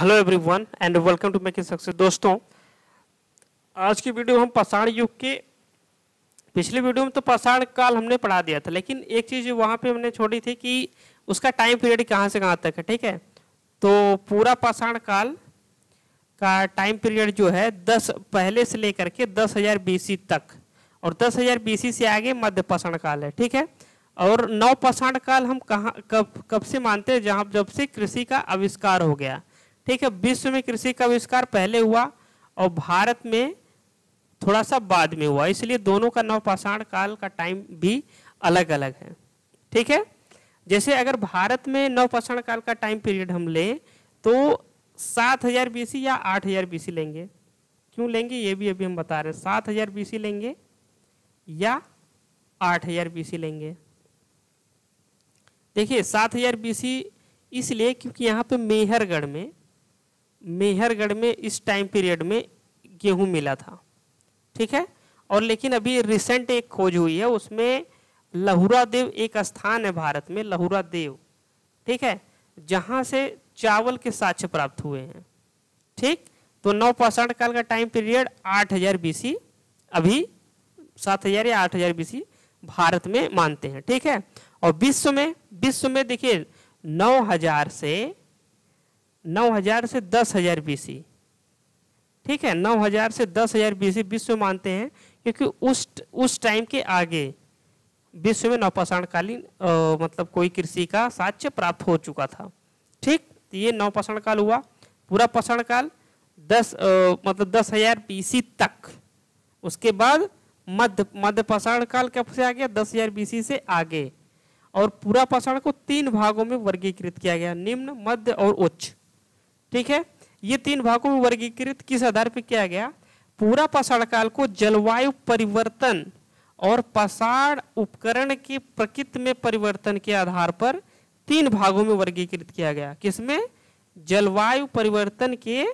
hello everyone and welcome to making success दोस्तों आज की वीडियो हम पाषाण युग के पिछली वीडियो में तो पाषाण काल हमने पढ़ा दिया था लेकिन एक चीज़ वहाँ पे हमने छोड़ी थी कि उसका टाइम पीरियड कहाँ से कहाँ तक है ठीक है तो पूरा पाषाण काल का टाइम पीरियड जो है दस पहले से लेकर के दस हज़ार बीसी तक और दस हज़ार बीसी से आगे मध्य पाषाण काल है ठीक है और नव पाषाण काल हम कहाँ कब कब से मानते हैं जहाँ जब से कृषि का आविष्कार हो गया ठीक है विश्व में कृषि का आविष्कार पहले हुआ और भारत में थोड़ा सा बाद में हुआ इसलिए दोनों का नवपाषाण काल का टाइम भी अलग अलग है ठीक है जैसे अगर भारत में नवपाषाण काल का टाइम पीरियड हम लें तो सात हजार बीसी या आठ हजार बीसी लेंगे क्यों लेंगे ये भी अभी हम बता रहे हैं सात हजार बीसी लेंगे या आठ हजार बीसी लेंगे देखिए सात हजार बीसी इसलिए क्योंकि यहाँ पे मेहरगढ़ में मेहरगढ़ में इस टाइम पीरियड में गेहूं मिला था ठीक है और लेकिन अभी रिसेंट एक खोज हुई है उसमें लहुरा देव एक स्थान है भारत में लहुरा देव ठीक है जहाँ से चावल के साक्ष्य प्राप्त हुए हैं ठीक तो नौ पाषाण काल का टाइम पीरियड आठ हजार बीसी अभी सात हजार या आठ हजार बीसी भारत में मानते हैं ठीक है और विश्व में विश्व में देखिए नौ हजार से 9000 से 10000 बीसी ठीक है 9000 से 10000 बीसी विश्व मानते हैं क्योंकि उस उस टाइम के आगे विश्व में नवपाषाणकालीन मतलब कोई कृषि का साक्ष्य प्राप्त हो चुका था ठीक तो ये नवपाषाण काल हुआ पूरा पाषाण काल दस आ, मतलब दस हजार बीसी तक उसके बाद मध्य मध्य पाषाण काल कब से आ गया दस हजार बीसी से आगे और पूरा पाषाण को तीन भागों में वर्गीकृत किया गया निम्न मध्य और उच्च ठीक है ये तीन भागों में वर्गीकृत किस आधार पर किया गया पूरा पाषाण काल को जलवायु परिवर्तन और पाषाण उपकरण के प्रकृति में परिवर्तन के आधार पर तीन भागों में वर्गीकृत किया गया किसमें जलवायु परिवर्तन के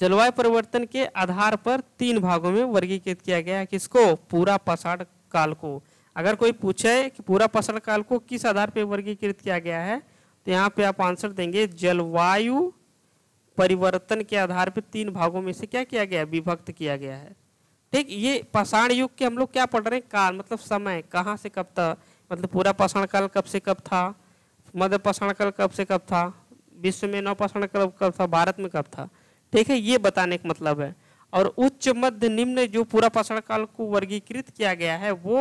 जलवायु परिवर्तन के आधार पर तीन भागों में वर्गीकृत किया गया किसको पूरा पाषाण काल को अगर कोई पूछे कि पूरा पाषाण काल को किस आधार पर वर्गीकृत किया गया है तो यहाँ पे आप आंसर देंगे जलवायु परिवर्तन के आधार पर तीन भागों में से क्या किया गया विभक्त किया गया है ठीक ये पाषाण युग के हम लोग क्या पढ़ रहे हैं काल मतलब समय कहाँ से कब तक मतलब पूरा पाषाण काल कब से कब था मध्य पाषाण काल कब से कब था विश्व में नौ पाषाण काल कब था भारत में कब था ठीक है ये बताने का मतलब है और उच्च मध्य निम्न जो पूरा पाषाण काल को वर्गीकृत किया गया है वो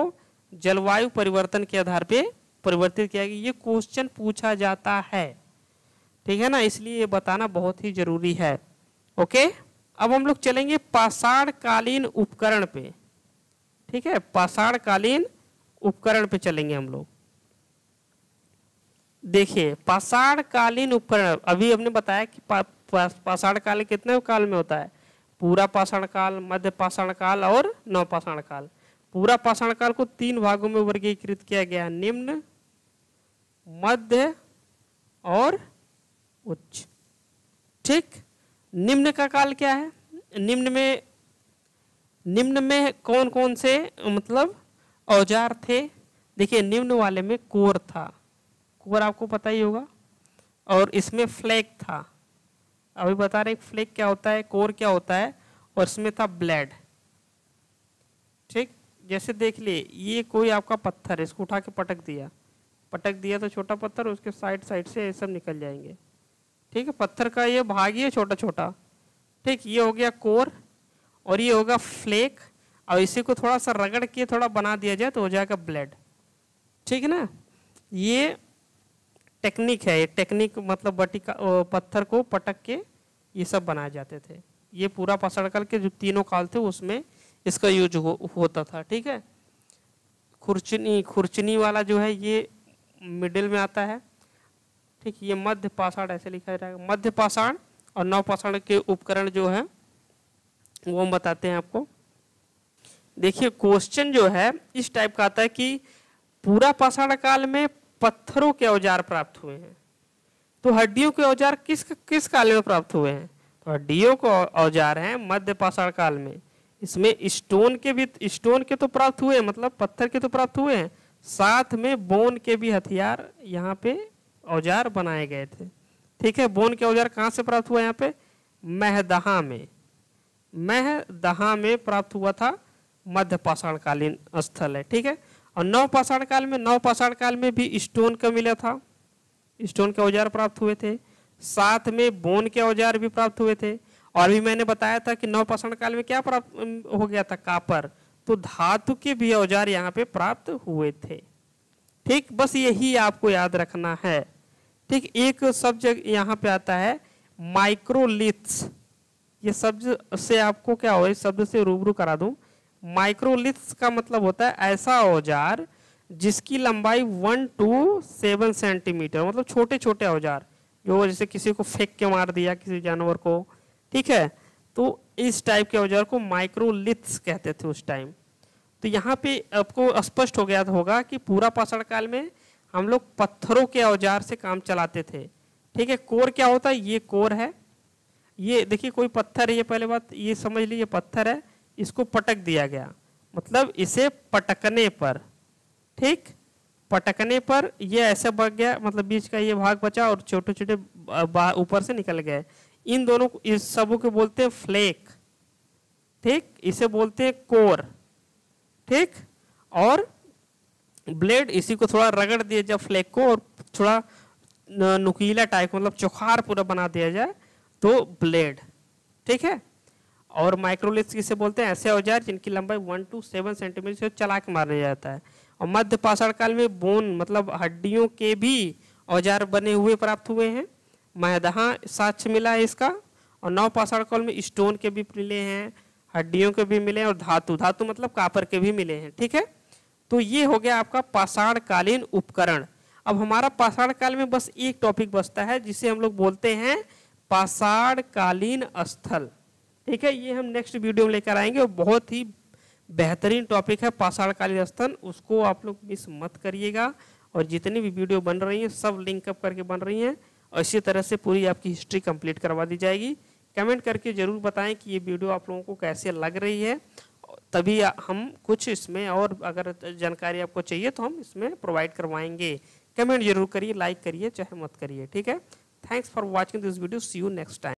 जलवायु परिवर्तन के आधार पर परिवर्तित किया गया ये क्वेश्चन पूछा जाता है ठीक है ना इसलिए ये बताना बहुत ही जरूरी है ओके अब हम लोग चलेंगे पाषाणकालीन उपकरण पे ठीक है पाषाणकालीन उपकरण पे चलेंगे हम लोग देखिए पाषाणकालीन उपकरण अभी हमने बताया कि पाषाण काल कितने काल में होता है पूरा पाषाण काल मध्य पाषाण काल और नवपाषाण काल पूरा पाषाण काल को तीन भागों में वर्गीकृत किया गया निम्न मध्य और उच्च ठीक निम्न का काल क्या है निम्न में निम्न में कौन कौन से मतलब औजार थे देखिए निम्न वाले में कोर था कोर आपको पता ही होगा और इसमें फ्लैग था अभी बता रहे फ्लैग क्या होता है कोर क्या होता है और इसमें था ब्लेड ठीक जैसे देख लिए ये कोई आपका पत्थर है इसको उठा के पटक दिया पटक दिया तो छोटा पत्थर उसके साइड साइड से ये सब निकल जाएंगे ठीक है पत्थर का ये भाग ही है छोटा छोटा ठीक ये हो गया कोर और ये होगा फ्लेक और इसी को थोड़ा सा रगड़ के थोड़ा बना दिया जाए तो हो जाएगा ब्लड ठीक है ना ये टेक्निक है ये टेक्निक मतलब बटी का पत्थर को पटक के ये सब बनाए जाते थे ये पूरा पसड़कल के जो तीनों काल थे उसमें इसका यूज हो, होता था ठीक है खुरचनी खुरचनी वाला जो है ये मिडिल में आता है ठीक ये मध्य पाषाण ऐसे लिखा जाएगा मध्य पाषाण और नवपाषाण के उपकरण जो है वो हम बताते हैं आपको देखिए क्वेश्चन जो है इस टाइप का आता है कि पूरा पाषाण काल में पत्थरों के औजार प्राप्त हुए हैं तो हड्डियों के औजार किस किस काल में प्राप्त हुए हैं तो हड्डियों के औजार हैं मध्य पाषाण काल में इसमें स्टोन के भी स्टोन के तो प्राप्त हुए हैं मतलब पत्थर के तो प्राप्त हुए हैं साथ में बोन के भी हथियार यहाँ पे औजार बनाए गए थे ठीक है बोन के औजार कहाँ से प्राप्त हुआ यहाँ पे महदहा में महदहा में प्राप्त हुआ था मध्य पाषाणकालीन स्थल है ठीक है और नव पाषाण काल में नव पाषाण काल में भी स्टोन का मिला था स्टोन के औजार प्राप्त हुए थे साथ में बोन के औजार भी प्राप्त हुए थे और भी मैंने बताया था कि नव पाषाण काल में क्या प्राप्त हो गया था कापर तो धातु के भी औजार यहाँ पे प्राप्त हुए थे ठीक बस यही आपको याद रखना है ठीक एक शब्द यहाँ पे आता है माइक्रोलिथ्स ये शब्द से आपको क्या हो इस शब्द से रूबरू करा दूं माइक्रोलिथ्स का मतलब होता है ऐसा औजार जिसकी लंबाई वन टू सेवन सेंटीमीटर मतलब छोटे छोटे औजार जो जैसे किसी को फेंक के मार दिया किसी जानवर को ठीक है तो इस टाइप के औजार को माइक्रोलिथ्स कहते थे उस टाइम तो यहाँ पे आपको स्पष्ट हो गया होगा कि पूरा पाषाण काल में हम लोग पत्थरों के औजार से काम चलाते थे ठीक है कोर क्या होता है ये कोर है ये देखिए कोई पत्थर है ये पहले बात ये समझ लीजिए पत्थर है इसको पटक दिया गया मतलब इसे पटकने पर ठीक पटकने पर ये ऐसे बच गया मतलब बीच का ये भाग बचा और छोटे छोटे ऊपर से निकल गए इन दोनों इस सबों के बोलते हैं फ्लेक ठीक इसे बोलते हैं कोर ठीक और ब्लेड इसी को थोड़ा रगड़ दिया जाए फ्लैग को और थोड़ा नुकीला टाइप मतलब चौखार पूरा बना दिया जाए तो ब्लेड ठीक है और माइक्रोलिप्स किसे बोलते हैं ऐसे औजार जिनकी लंबाई वन टू सेवन सेंटीमीटर से चला के मारने जाता है और मध्य पाषाण काल में बोन मतलब हड्डियों के भी औजार बने हुए प्राप्त हुए हैं मैदहा साक्ष मिला है इसका और नौ पाषाण काल में स्टोन के भी मिले हैं हड्डियों के भी मिले हैं और धातु धातु मतलब कापर के भी मिले हैं ठीक है तो ये हो गया आपका पाषाणकालीन उपकरण अब हमारा पाषाण काल में बस एक टॉपिक बचता है जिसे हम लोग बोलते हैं पाषाणकालीन स्थल ठीक है ये हम नेक्स्ट वीडियो में लेकर आएंगे और बहुत ही बेहतरीन टॉपिक है पाषाणकालीन स्थल उसको आप लोग मिस मत करिएगा और जितनी भी वीडियो बन रही हैं सब लिंकअप करके बन रही हैं और इसी तरह से पूरी आपकी हिस्ट्री कंप्लीट करवा दी जाएगी कमेंट करके ज़रूर बताएं कि ये वीडियो आप लोगों को कैसे लग रही है तभी हम कुछ इसमें और अगर जानकारी आपको चाहिए तो हम इसमें प्रोवाइड करवाएंगे कमेंट जरूर करिए लाइक करिए चाहे मत करिए ठीक है thanks for watching this video see you next time